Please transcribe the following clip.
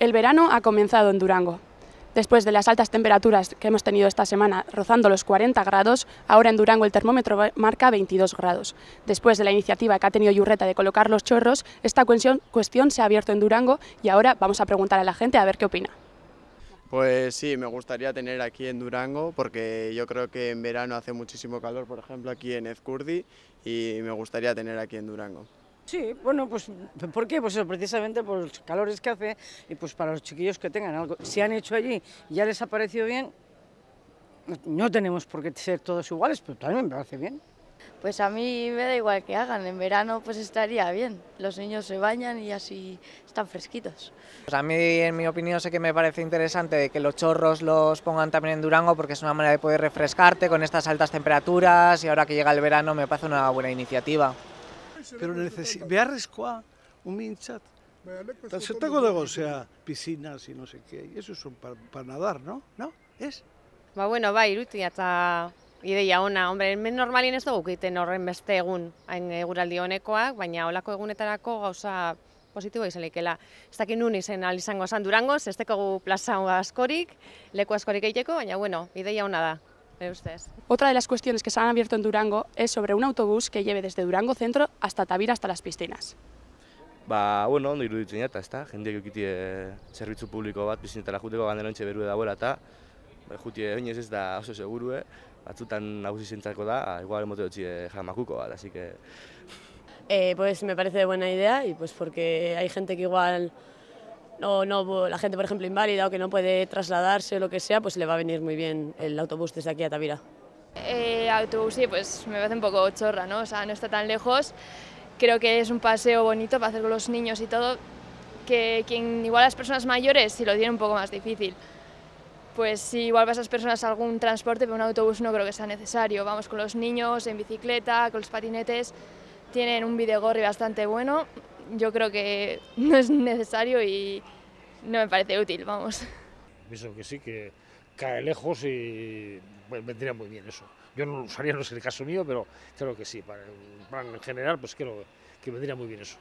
El verano ha comenzado en Durango. Después de las altas temperaturas que hemos tenido esta semana, rozando los 40 grados, ahora en Durango el termómetro marca 22 grados. Después de la iniciativa que ha tenido Yurreta de colocar los chorros, esta cuestión, cuestión se ha abierto en Durango y ahora vamos a preguntar a la gente a ver qué opina. Pues sí, me gustaría tener aquí en Durango porque yo creo que en verano hace muchísimo calor, por ejemplo, aquí en Ezcurdi y me gustaría tener aquí en Durango. Sí, bueno, pues ¿por qué? Pues eso, precisamente por los calores que hace y pues para los chiquillos que tengan algo. Si han hecho allí y ya les ha parecido bien, no tenemos por qué ser todos iguales, pero también me parece bien. Pues a mí me da igual que hagan, en verano pues estaría bien, los niños se bañan y así están fresquitos. Pues a mí en mi opinión sé que me parece interesante que los chorros los pongan también en Durango porque es una manera de poder refrescarte con estas altas temperaturas y ahora que llega el verano me parece una buena iniciativa. pero beharrezkoa, un minchat. Eta zertako dago, ozea, pisina sin no seke, eso es para nadar, no? No? Es? Ba, bueno, ba, irutu eta ideia ona, hombre, normalin ez dugu egiten horren beste egun, hain eguraldi honekoak, baina olako egunetarako gauza positiboa izanikela. Ez dakit nun izan alizango esan durango, ez plaza askorik, leku askorik egiteko, baina, bueno, ideia ona da de Otra de las cuestiones que se han abierto en Durango es sobre un autobús que lleve desde Durango Centro hasta Tabira, hasta las piscinas. Ba, bueno, ondo iruditzen jata, ezta? Jendeak eukitie zerbitzu publiko bat, pizinetara juteko gandero berue da dagoela, eta ba, jutie oinez ez da oso segurue, eh? batzutan nagusi zentzako da, ba, igual emote dutxe eh, jamakuko bat, así que... Eh, pues me parece buena idea, y pues porque hay gente que igual o no, la gente, por ejemplo, inválida o que no puede trasladarse o lo que sea, pues le va a venir muy bien el autobús desde aquí a Tavira. Eh, autobús sí, pues me parece un poco chorra, ¿no? O sea, no está tan lejos. Creo que es un paseo bonito para hacer con los niños y todo, que quien, igual las personas mayores si lo tienen un poco más difícil. Pues si igual esas personas algún transporte, pero un autobús no creo que sea necesario. Vamos con los niños, en bicicleta, con los patinetes, tienen un videgorri bastante bueno, yo creo que no es necesario y no me parece útil, vamos. Pienso que sí, que cae lejos y pues, vendría muy bien eso. Yo no lo usaría, no es el caso mío, pero creo que sí, para en general, pues creo que vendría muy bien eso.